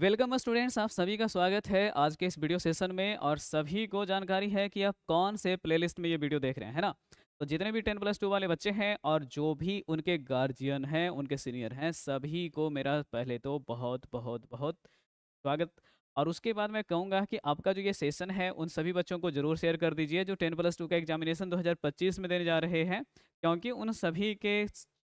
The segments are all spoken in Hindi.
वेलकम स्टूडेंट्स आप सभी का स्वागत है आज के इस वीडियो सेशन में और सभी को जानकारी है कि आप कौन से प्लेलिस्ट में ये वीडियो देख रहे हैं है ना तो जितने भी टेन प्लस टू वाले बच्चे हैं और जो भी उनके गार्जियन हैं उनके सीनियर हैं सभी को मेरा पहले तो बहुत बहुत बहुत स्वागत और उसके बाद मैं कहूँगा कि आपका जो ये सेशन है उन सभी बच्चों को जरूर शेयर कर दीजिए जो टेन प्लस टू का एग्जामिनेशन 2025 में देने जा रहे हैं क्योंकि उन सभी के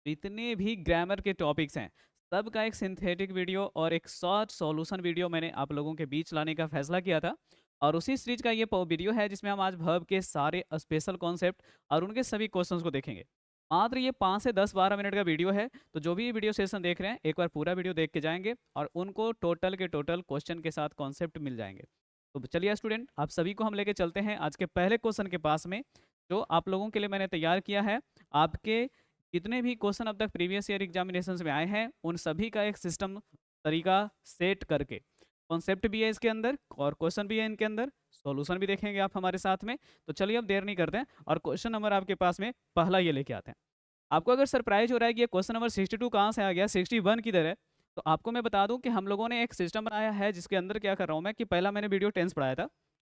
जितने भी ग्रामर के टॉपिक्स हैं सब का एक सिंथेटिक वीडियो और एक शॉर्ट सॉल्यूशन वीडियो मैंने आप लोगों के बीच लाने का फैसला किया था और उसी सीरीज का ये वीडियो है जिसमें हम आज भर्व के सारे स्पेशल कॉन्सेप्ट और उनके सभी क्वेश्चंस को देखेंगे मात्र ये पाँच से दस बारह मिनट का वीडियो है तो जो भी वीडियो सेशन देख रहे हैं एक बार पूरा वीडियो देख के जाएंगे और उनको टोटल के टोटल क्वेश्चन के साथ कॉन्सेप्ट मिल जाएंगे तो चलिए स्टूडेंट आप सभी को हम लेके चलते हैं आज के पहले क्वेश्चन के पास में जो आप लोगों के लिए मैंने तैयार किया है आपके जितने भी क्वेश्चन अब तक प्रीवियस ईयर एग्जामिनेशन में आए हैं उन सभी का एक सिस्टम तरीका सेट करके कॉन्सेप्ट भी है इसके अंदर और क्वेश्चन भी है इनके अंदर सॉल्यूशन भी देखेंगे आप हमारे साथ में तो चलिए अब देर नहीं करते हैं और क्वेश्चन नंबर आपके पास में पहला ये लेके आते हैं आपको अगर सरप्राइज हो रहा है कि ये क्वेश्चन नंबर 62 कहाँ से आ गया 61 किधर है तो आपको मैं बता दूं कि हम लोगों ने एक सिस्टम बनाया है जिसके अंदर क्या कर रहा हूँ मैं कि पहला मैंने वीडियो टेंस पढ़ाया था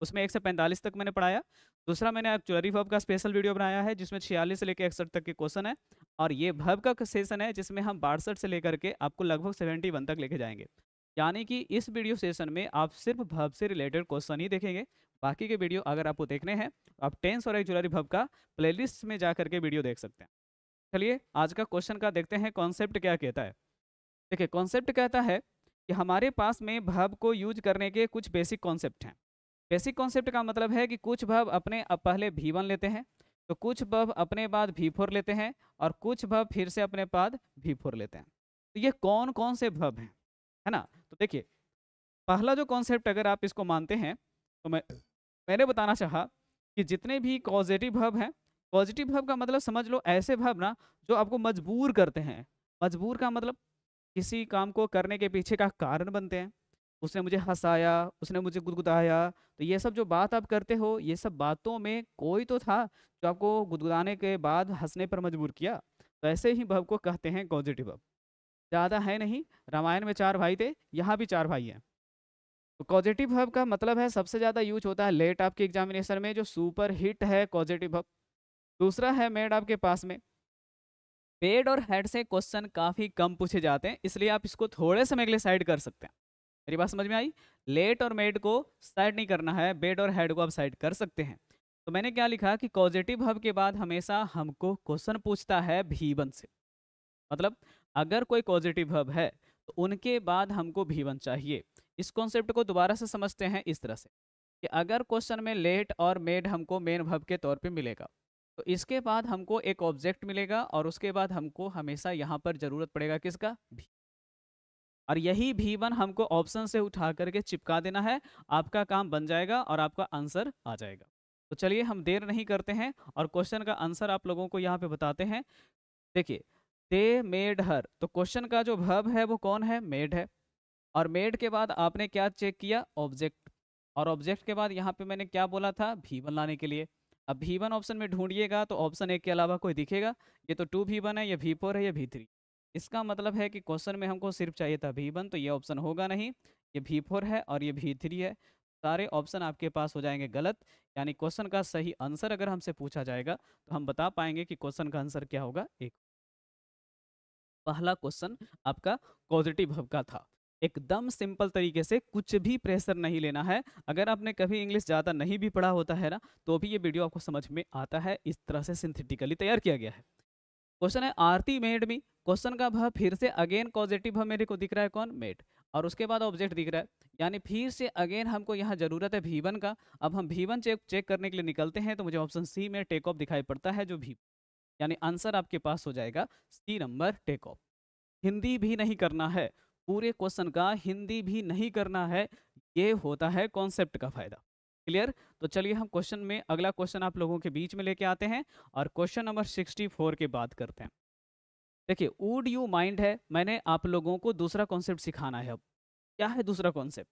उसमें एक से पैंतालीस तक मैंने पढ़ाया दूसरा मैंने चुरी भव का स्पेशल वीडियो बनाया है जिसमें छियालीस से लेकर इकसठ तक के क्वेश्चन है और ये भव का सेशन है जिसमें हम बासठ से लेकर के आपको लगभग सेवेंटी वन तक लेके जाएंगे यानी कि इस वीडियो सेशन में आप सिर्फ भव से रिलेटेड क्वेश्चन ही देखेंगे बाकी के वीडियो अगर आपको देखने हैं तो आप टेंस और ज्वेलरी भव का प्लेलिस्ट में जा करके वीडियो देख सकते हैं चलिए आज का क्वेश्चन का देखते हैं कॉन्सेप्ट क्या कहता है देखिए कॉन्सेप्ट कहता है कि हमारे पास में भव को यूज करने के कुछ बेसिक कॉन्सेप्ट हैं बेसिक कॉन्सेप्ट का मतलब है कि कुछ भव अपने पहले भी वन लेते हैं तो कुछ भव अपने बाद भी फोर लेते हैं और कुछ भव फिर से अपने बाद भी फोर लेते हैं तो ये कौन कौन से भव हैं है ना तो देखिए पहला जो कॉन्सेप्ट अगर आप इसको मानते हैं तो मैं मैंने बताना चाहा कि जितने भी पॉजिटिव भव हैं पॉजिटिव भव का मतलब समझ लो ऐसे भव ना जो आपको मजबूर करते हैं मजबूर का मतलब किसी काम को करने के पीछे का कारण बनते हैं उसने मुझे हंसाया उसने मुझे गुदगुदाया तो ये सब जो बात आप करते हो ये सब बातों में कोई तो था जो आपको गुदगुदाने के बाद हंसने पर मजबूर किया तो ऐसे ही भव को कहते हैं पॉजिटिव भव ज़्यादा है नहीं रामायण में चार भाई थे यहाँ भी चार भाई हैं तो पॉजिटिव भव का मतलब है सबसे ज़्यादा यूज होता है लेट आपके एग्जामिनेशन में जो सुपर हिट है पॉजिटिव भव दूसरा है मेड आपके पास में पेड और हेड से क्वेश्चन काफ़ी कम पूछे जाते हैं इसलिए आप इसको थोड़े समय के लिए साइड कर सकते हैं मेरी बात समझ में आई लेट और मेड को साइड नहीं करना है बेड और हेड को आप साइड कर सकते हैं तो मैंने क्या लिखा कि कॉजिटिव हब के बाद हमेशा हमको क्वेश्चन पूछता है भीवन से मतलब अगर कोई पॉजिटिव हब है तो उनके बाद हमको भीवन चाहिए इस कॉन्सेप्ट को दोबारा से समझते हैं इस तरह से कि अगर क्वेश्चन में लेट और मेड हमको मेन हब के तौर पे मिलेगा तो इसके बाद हमको एक ऑब्जेक्ट मिलेगा और उसके बाद हमको हमेशा यहाँ पर ज़रूरत पड़ेगा किसका भी और यही भी वन हमको ऑप्शन से उठा करके चिपका देना है आपका काम बन जाएगा और आपका आंसर आ जाएगा तो चलिए हम देर नहीं करते हैं और क्वेश्चन का आंसर आप लोगों को यहाँ पे बताते हैं देखिए दे मेड हर तो क्वेश्चन का जो भव है वो कौन है मेड है और मेड के बाद आपने क्या चेक किया ऑब्जेक्ट और ऑब्जेक्ट के बाद यहाँ पे मैंने क्या बोला था भीवन लाने के लिए अब भी वन ऑप्शन में ढूंढिएगा तो ऑप्शन एक के अलावा कोई दिखेगा ये तो टू भी वन है ये भी फोर है ये भी थ्री इसका मतलब है कि क्वेश्चन में हमको सिर्फ चाहिए था भी वन तो ये ऑप्शन होगा नहीं ये भी फोर है और ये भी थ्री है सारे ऑप्शन आपके पास हो जाएंगे गलत यानी क्वेश्चन का सही आंसर अगर हमसे पूछा जाएगा तो हम बता पाएंगे कि क्वेश्चन का आंसर क्या होगा एक पहला क्वेश्चन आपका पॉजिटिव हब का था एकदम सिंपल तरीके से कुछ भी प्रेशर नहीं लेना है अगर आपने कभी इंग्लिश ज़्यादा नहीं भी पढ़ा होता है ना तो भी ये वीडियो आपको समझ में आता है इस तरह से सिंथेटिकली तैयार किया गया है क्वेश्चन है आरती मेड मी क्वेश्चन का भाव फिर से अगेन पॉजिटिव भाव मेरे को दिख रहा है कौन मेड और उसके बाद ऑब्जेक्ट दिख रहा है यानी फिर से अगेन हमको यहाँ जरूरत है भीवन का अब हम भीवन चेक चेक करने के लिए निकलते हैं तो मुझे ऑप्शन सी में टेक ऑफ दिखाई पड़ता है जो भी यानी आंसर आपके पास हो जाएगा C number take off Hindi भी नहीं करना है पूरे क्वेश्चन का हिंदी भी नहीं करना है ये होता है कॉन्सेप्ट का फायदा क्लियर तो चलिए हम क्वेश्चन में अगला क्वेश्चन आप लोगों के बीच में लेके आते हैं और क्वेश्चन नंबर सिक्सटी फोर की बात करते हैं देखिए वुड यू माइंड है मैंने आप लोगों को दूसरा कॉन्सेप्ट सिखाना है अब क्या है दूसरा कॉन्सेप्ट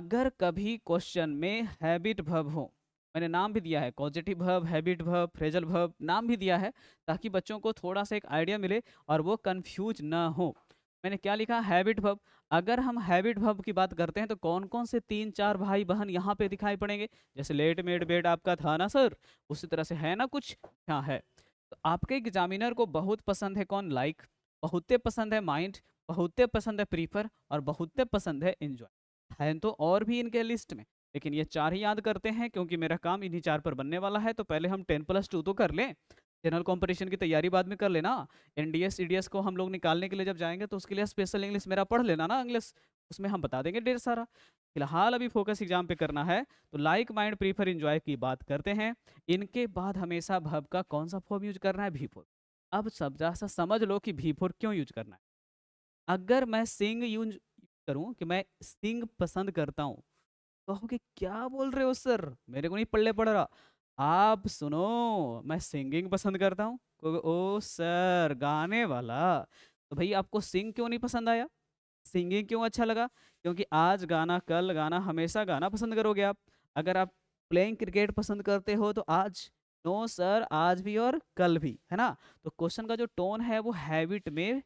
अगर कभी क्वेश्चन में हैबिट भव हो मैंने नाम भी दिया है पॉजिटिव भव हैबिट भव फ्रेजल भव नाम भी दिया है ताकि बच्चों को थोड़ा सा एक आइडिया मिले और वो कन्फ्यूज ना हो मैंने क्या लिखा हैबिट भव अगर हम हैबिट भव की बात करते हैं तो कौन कौन से तीन चार भाई बहन यहाँ पे दिखाई पड़ेंगे जैसे लेट मेड बेट आपका था ना सर उसी तरह से है ना कुछ हाँ है तो आपके एग्जामिनर को बहुत पसंद है कौन लाइक बहुते पसंद है माइंड बहुते पसंद है प्रीफर और बहुते पसंद है इंजॉय है तो और भी इनके लिस्ट में लेकिन ये चार ही याद करते हैं क्योंकि मेरा काम इन्हीं चार पर बनने वाला है तो पहले हम टेन प्लस टू तो कर लें जनरल कॉम्पिटिशन की तैयारी बाद में कर लेना एन डी e को हम लोग निकालने के लिए जब जाएंगे तो उसके लिए स्पेशल इंग्लिश मेरा पढ़ लेना ना इंग्लिश उसमें हम बता देंगे ढेर सारा फिलहाल अभी फोकस एग्जाम पे करना है तो लाइक माइंड प्रीफर इंजॉय की बात करते हैं इनके बाद हमेशा भव का कौन सा फॉर्म यूज करना है भी फोर अब सब जैसा समझ लो कि भी फोर क्यों यूज करना है अगर मैं सिंग यूज करूं कि मैं सिंग पसंद करता हूं तो कहोगे क्या बोल रहे हो सर मेरे को नहीं पल्ले पड़ रहा आप सुनो मैं सिंगिंग पसंद करता हूँ ओ सर गाने वाला तो भाई आपको सिंग क्यों नहीं पसंद आया सिंगिंग क्यों अच्छा लगा क्योंकि आज गाना कल गाना हमेशा गाना पसंद करोगे आप अगर आप प्लेइंग क्रिकेट पसंद करते हो तो आज नो सर आज भी और कल भी है ना तो क्वेश्चन का जो टोन है वो हैबिट में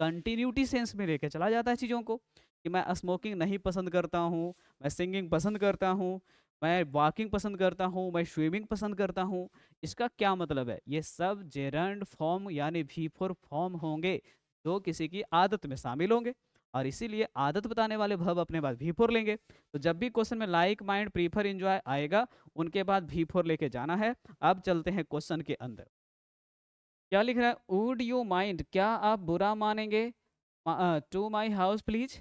कंटिन्यूटी सेंस में लेके चला जाता है चीज़ों को कि मैं स्मोकिंग नहीं पसंद करता हूँ मैं सिंगिंग पसंद करता हूँ मैं वॉकिंग पसंद करता हूँ मैं स्विमिंग पसंद करता हूँ इसका क्या मतलब है ये सब जेरंड फॉर्म यानी भी फोर फॉर्म होंगे जो किसी की आदत में शामिल होंगे और इसीलिए आदत बताने वाले भव अपने बाद भी फोर लेंगे तो जब भी क्वेश्चन में लाइक माइंड प्रीफर इंजॉय आएगा उनके बाद भी फोर लेके जाना है अब चलते हैं क्वेश्चन के अंदर क्या लिख रहा है वुड यू माइंड क्या आप बुरा मानेंगे टू माई हाउस प्लीज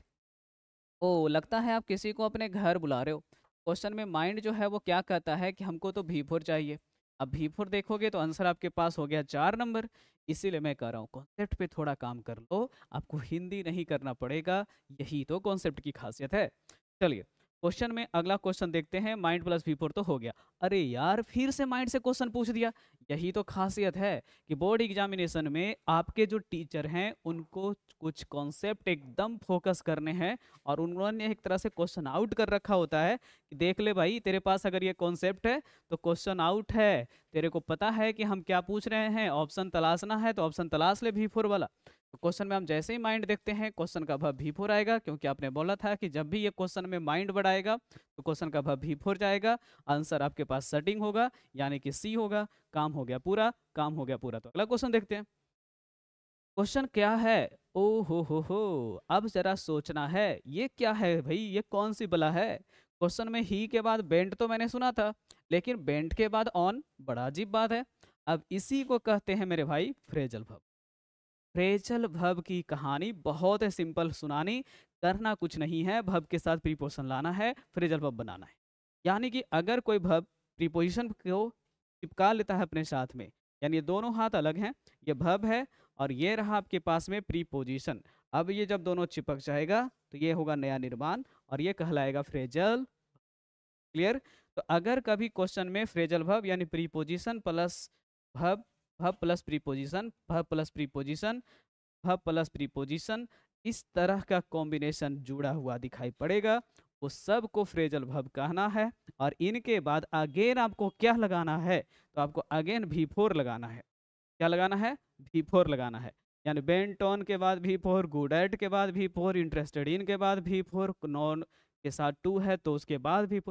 ओ लगता है आप किसी को अपने घर बुला रहे हो क्वेश्चन में माइंड जो है वो क्या कहता है कि हमको तो भी चाहिए अब भी देखोगे तो आंसर आपके पास हो गया चार नंबर इसीलिए मैं कह रहा हूँ कॉन्सेप्ट पे थोड़ा काम कर लो आपको हिंदी नहीं करना पड़ेगा यही तो कॉन्सेप्ट की खासियत है चलिए क्वेश्चन में अगला क्वेश्चन देखते हैं माइंड प्लस वी फोर तो हो गया अरे यार फिर से माइंड से क्वेश्चन पूछ दिया यही तो खासियत है कि बोर्ड एग्जामिनेशन में आपके जो टीचर हैं उनको कुछ कॉन्सेप्ट एकदम फोकस करने हैं और उन्होंने एक तरह से क्वेश्चन आउट कर रखा होता है कि देख ले भाई तेरे पास अगर ये कॉन्सेप्ट है तो क्वेश्चन आउट है तेरे को पता है कि हम क्या पूछ रहे हैं ऑप्शन तलाशना है तो ऑप्शन तलाश ले भी फोर वाला तो क्वेश्चन में हम जैसे ही माइंड देखते हैं क्वेश्चन का भाव भी फोर आएगा क्योंकि आपने बोला था कि जब भी ये क्वेश्चन में माइंड बढ़ाएगा तो क्वेश्चन का भाव भी फोर जाएगा आंसर आपके पास सटिंग होगा यानी कि सी होगा काम हो गया पूरा काम हो गया पूरा तो अगला क्वेश्चन देखते हैं क्वेश्चन क्या है ओ हो हो हो अब जरा सोचना है ये क्या है भाई ये कौन सी बला है क्वेश्चन में ही के बाद बेंट तो मैंने सुना था लेकिन बेंट के बाद ऑन बड़ा अजीब बात है अब इसी को कहते हैं मेरे भाई फ्रेजल भव फ्रेजल भव की कहानी बहुत है सिंपल सुनानी करना कुछ नहीं है भव के साथ प्रीपोजिशन लाना है फ्रेजल भव बनाना है यानी कि अगर कोई भव प्रीपोजिशन को चिपका लेता है अपने साथ में यानी दोनों हाथ अलग हैं ये भव है और ये रहा आपके पास में प्रीपोजिशन अब ये जब दोनों चिपक जाएगा तो ये होगा नया निर्माण और ये कहलाएगा फ्रेजल क्लियर तो अगर कभी क्वेश्चन में फ्रेजल भव यानी प्रीपोजिशन प्लस भव भव प्लस प्रीपोजिशन भव प्लस प्रीपोजिशन भव प्लस प्रीपोजिशन इस तरह का कॉम्बिनेशन जुड़ा हुआ दिखाई पड़ेगा उस सब को फ्रेजल भव कहना है और इनके बाद अगेन आपको क्या लगाना है तो आपको अगेन भी फोर लगाना है क्या लगाना है भी फोर लगाना है यानी बेंटॉन के बाद भी फोर गुड एट के बाद भी फोर इंटरेस्टेड इन के बाद भी फोर नॉन के साथ टू है तो उसके बाद भी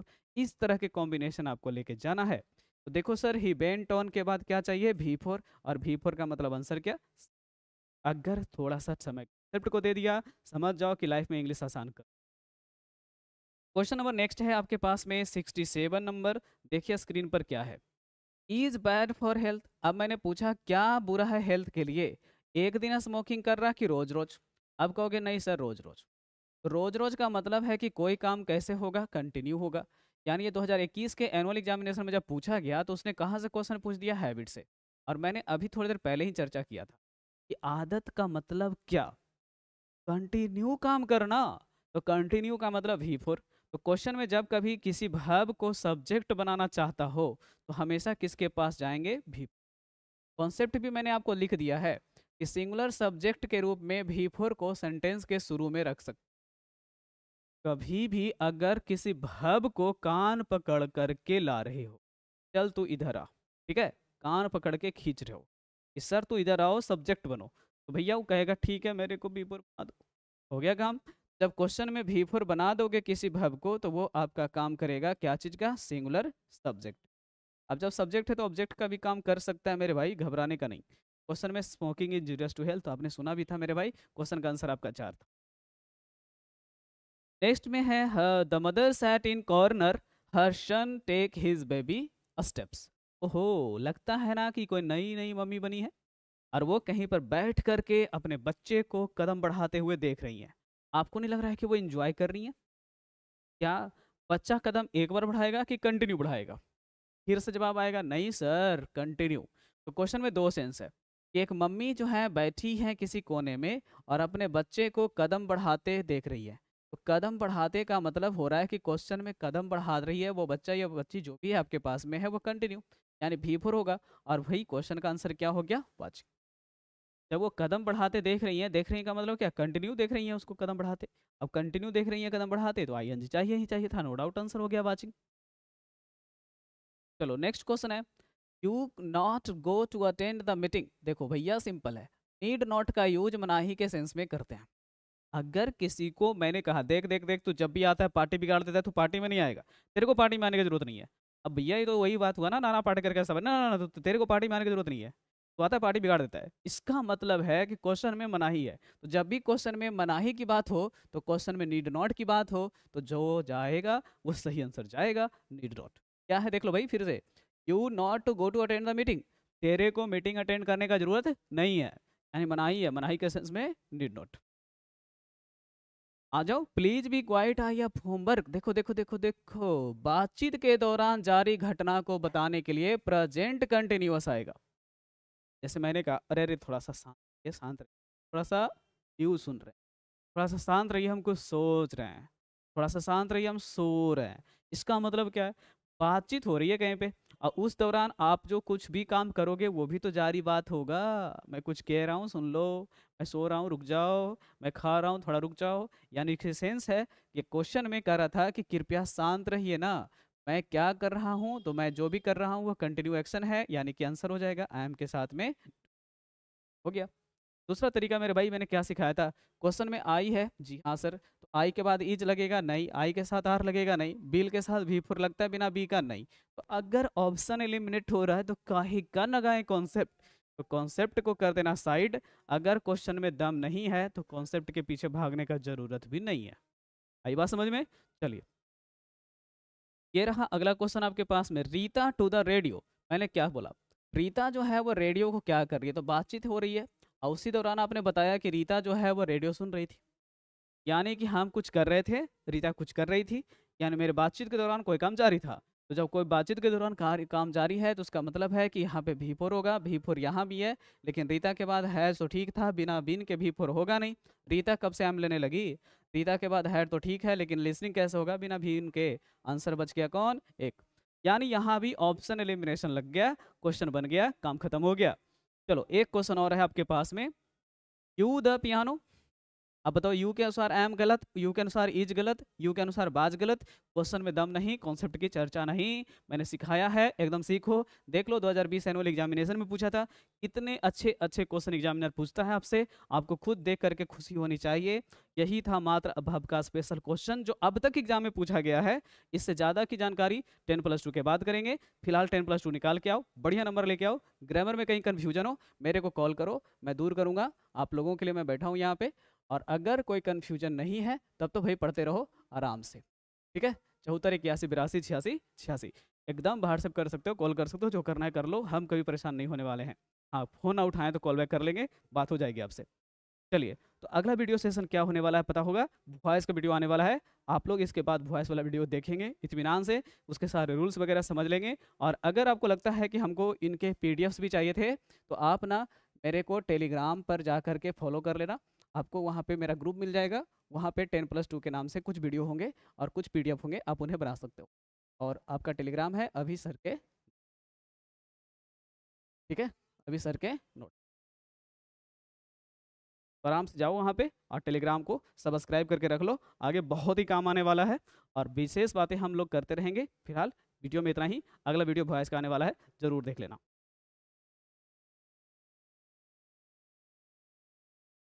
इस तरह के कॉम्बिनेशन आपको लेके जाना है तो देखो सर ही बेन टॉन के बाद क्या चाहिए भी फोर और भी फोर का मतलब आंसर क्या अगर थोड़ा सा समय कंसेप्ट को दे दिया समझ जाओ कि लाइफ में इंग्लिश आसान कर क्वेश्चन नंबर नेक्स्ट है आपके पास में सिक्सटी सेवन नंबर देखिए स्क्रीन पर क्या है इज बैड फॉर हेल्थ अब मैंने पूछा क्या बुरा है हेल्थ के लिए एक दिन स्मोकिंग कर रहा कि रोज रोज अब कहोगे नहीं सर रोज रोज रोज रोज का मतलब है कि कोई काम कैसे होगा कंटिन्यू होगा यानी ये 2021 के एनुअल एग्जामिनेशन में जब पूछा गया तो उसने कहाँ से क्वेश्चन पूछ दिया हैबिट से और मैंने अभी थोड़ी देर पहले ही चर्चा किया था कि आदत का मतलब क्या कंटिन्यू काम करना तो कंटिन्यू का मतलब ही फोर तो क्वेश्चन में जब कभी किसी भाव को सब्जेक्ट बनाना चाहता हो तो हमेशा किसके पास जाएंगे भी कॉन्सेप्ट भी मैंने आपको लिख दिया है कि सिंगुलर सब्जेक्ट के रूप में भी फोर को सेंटेंस के शुरू में रख सकते कभी भी अगर किसी भव को कान पकड़ करके ला रहे हो चल तू इधर आ ठीक है कान पकड़ के खींच रहे हो कि सर तू इधर आओ सब्जेक्ट बनो तो भैया वो कहेगा ठीक है मेरे को भीपुर बना दो हो गया काम जब क्वेश्चन में भीपुर बना दोगे किसी भव को तो वो आपका काम करेगा क्या चीज़ का सिंगुलर सब्जेक्ट अब जब सब्जेक्ट है तो ऑब्जेक्ट का भी काम कर सकता है मेरे भाई घबराने का नहीं क्वेश्चन में smoking is injurious to health आपने सुना भी था मेरे भाई क्वेश्चन का आंसर आपका चार था नेक्स्ट में है the mother sat in corner her son take his baby steps ओहो लगता है ना कि कोई नई नई मम्मी बनी है और वो कहीं पर बैठ करके अपने बच्चे को कदम बढ़ाते हुए देख रही हैं आपको नहीं लग रहा है कि वो इंजॉय कर रही हैं क्या बच्चा कदम एक बार बढ़ाएगा कि कंटिन्यू बढ़ाएगा फिर से जवाब आएगा नहीं सर कंटिन्यू तो क्वेश्चन में दो सेंस है कि एक मम्मी जो है बैठी है किसी कोने में और अपने बच्चे को कदम बढ़ाते देख रही है कदम बढ़ाते का मतलब हो रहा है कि क्वेश्चन में कदम बढ़ा रही है वो बच्चा या बच्ची जो भी आपके पास में है वो कंटिन्यू यानी भी फोर होगा और वही क्वेश्चन का आंसर क्या हो गया वाचिंग जब वो कदम बढ़ाते देख रही हैं देख रही हैं का मतलब क्या कंटिन्यू देख रही हैं उसको कदम बढ़ाते अब कंटिन्यू देख रही हैं कदम बढ़ाते तो आई हाँ चाहिए ही चाहिए था नो डाउट आंसर हो गया वाचिंग चलो नेक्स्ट क्वेश्चन है you not go to attend the meeting देखो भैया सिंपल है नीड नॉट का यूज मनाही के सेंस में करते हैं अगर किसी को मैंने कहा देख देख देख तू जब भी आता है पार्टी बिगाड़ देता है तू पार्टी में नहीं आएगा तेरे को पार्टी में आने की जरूरत नहीं है अब भैया ये तो वही बात हुआ ना नाना पार्टी करके सब ना ना ना तो तेरे को पार्टी में आने की जरूरत नहीं है तो आता है पार्टी बिगाड़ देता है इसका मतलब है कि क्वेश्चन में मनाही है तो जब भी क्वेश्चन में मनाही की बात हो तो क्वेश्चन में नीड नॉट की बात हो तो जो जाएगा वो सही आंसर जाएगा नीड नॉट क्या है देख लो भाई फिर से you not to go to attend the meeting तेरे को मीटिंग अटेंड करने का जरूरत नहीं है यानी मनाही है मनाही के सेंस में नीड नॉट आ जाओ प्लीज बी क्वाइट आई अप होमवर्क देखो देखो देखो देखो बातचीत के दौरान जारी घटना को बताने के लिए प्रेजेंट कंटिन्यूस आएगा जैसे मैंने कहा अरे अरे थोड़ा सा शांत ये शांत रहिए थोड़ा सा यू सुन रहे हैं थोड़ा सा शांत रहिए हम कुछ सोच रहे हैं थोड़ा सा शांत रहिए हम सो रहे हैं इसका मतलब क्या है बातचीत हो रही है कहीं पर और उस दौरान आप जो कुछ भी काम करोगे वो भी तो जारी बात होगा मैं कुछ कह रहा हूँ सुन लो मैं सो रहा हूँ रुक जाओ मैं खा रहा हूँ थोड़ा रुक जाओ यानी सेंस है ये क्वेश्चन में कह रहा था कि कृपया शांत रहिए ना मैं क्या कर रहा हूँ तो मैं जो भी कर रहा हूँ वह कंटिन्यू एक्शन है यानी कि आंसर हो जाएगा आई एम के साथ में हो गया दूसरा तरीका मेरे भाई मैंने क्या सिखाया था क्वेश्चन में आई है जी हाँ सर तो आई के बाद इज लगेगा नहीं आई के साथ आर लगेगा नहीं बिल के साथ भी फुर लगता है बिना बी का नहीं तो अगर ऑप्शन एलिमिनेट हो रहा है तो काहे का नगाए कॉन्सेप्ट तो कॉन्सेप्ट को कर देना साइड अगर क्वेश्चन में दम नहीं है तो कॉन्सेप्ट के पीछे भागने का जरूरत भी नहीं है आई बात समझ में चलिए ये रहा अगला क्वेश्चन आपके पास में रीता टू द रेडियो मैंने क्या बोला रीता जो है वो रेडियो को क्या कर रही है तो बातचीत हो रही है और उसी दौरान आपने बताया कि रीता जो है वो रेडियो सुन रही थी यानी कि हम कुछ कर रहे थे रीता कुछ कर रही थी यानी मेरे बातचीत के दौरान कोई काम जारी था तो जब कोई बातचीत के दौरान काम जारी है तो उसका मतलब है कि यहाँ पे भी फोर होगा भी फोर यहाँ भी है लेकिन रीता के बाद है तो ठीक था बिना बिन के भी फोर होगा नहीं रीता कब से एम लेने लगी रीता के बाद है तो ठीक है लेकिन लिसनिंग कैसे होगा बिना भीन के आंसर बच गया कौन एक यानी यहाँ भी ऑप्शन एलिमिनेशन लग गया क्वेश्चन बन गया काम खत्म हो गया चलो एक क्वेश्चन और है आपके पास में यू द पियानो अब बताओ यू के अनुसार एम गलत यू के अनुसार इज गलत यू के अनुसार बाज गलत क्वेश्चन में दम नहीं कॉन्सेप्ट की चर्चा नहीं मैंने सिखाया है एकदम सीखो देख लो 2020 एनुअल एग्जामिनेशन में पूछा था कितने अच्छे अच्छे क्वेश्चन एग्जामिनर पूछता है आपसे आपको खुद देख करके खुशी होनी चाहिए यही था मात्र अभव का स्पेशल क्वेश्चन जो अब तक एग्जाम में पूछा गया है इससे ज़्यादा की जानकारी टेन प्लस टू के बाद करेंगे फिलहाल टेन प्लस टू निकाल के आओ बढ़िया नंबर लेके आओ ग्रामर में कहीं कन्फ्यूजन हो मेरे को कॉल करो मैं दूर करूँगा आप लोगों के लिए मैं बैठा हूँ यहाँ पे और अगर कोई कन्फ्यूजन नहीं है तब तो भाई पढ़ते रहो आराम से ठीक है चौहत्तर इक्यासी बिरासी छियासी छियासी एकदम बाहर से कर सकते हो कॉल कर सकते हो जो करना है कर लो हम कभी परेशान नहीं होने वाले हैं हाँ फोन ना उठाएं तो कॉल बैक कर लेंगे बात हो जाएगी आपसे चलिए तो अगला वीडियो सेशन क्या होने वाला है पता होगा वॉइस का वीडियो आने वाला है आप लोग इसके बाद वॉइस वाला वीडियो देखेंगे इतमान से उसके सारे रूल्स वगैरह समझ लेंगे और अगर आपको लगता है कि हमको इनके पी भी चाहिए थे तो आप ना मेरे को टेलीग्राम पर जा के फॉलो कर लेना आपको वहाँ पे मेरा ग्रुप मिल जाएगा वहाँ पे टेन प्लस टू के नाम से कुछ वीडियो होंगे और कुछ पी होंगे आप उन्हें बना सकते हो और आपका टेलीग्राम है अभी सर के ठीक है अभी सर के नोट तो आराम से जाओ वहाँ पे और टेलीग्राम को सब्सक्राइब करके रख लो आगे बहुत ही काम आने वाला है और विशेष बातें हम लोग करते रहेंगे फिलहाल वीडियो में इतना ही अगला वीडियो वॉइस का आने वाला है जरूर देख लेना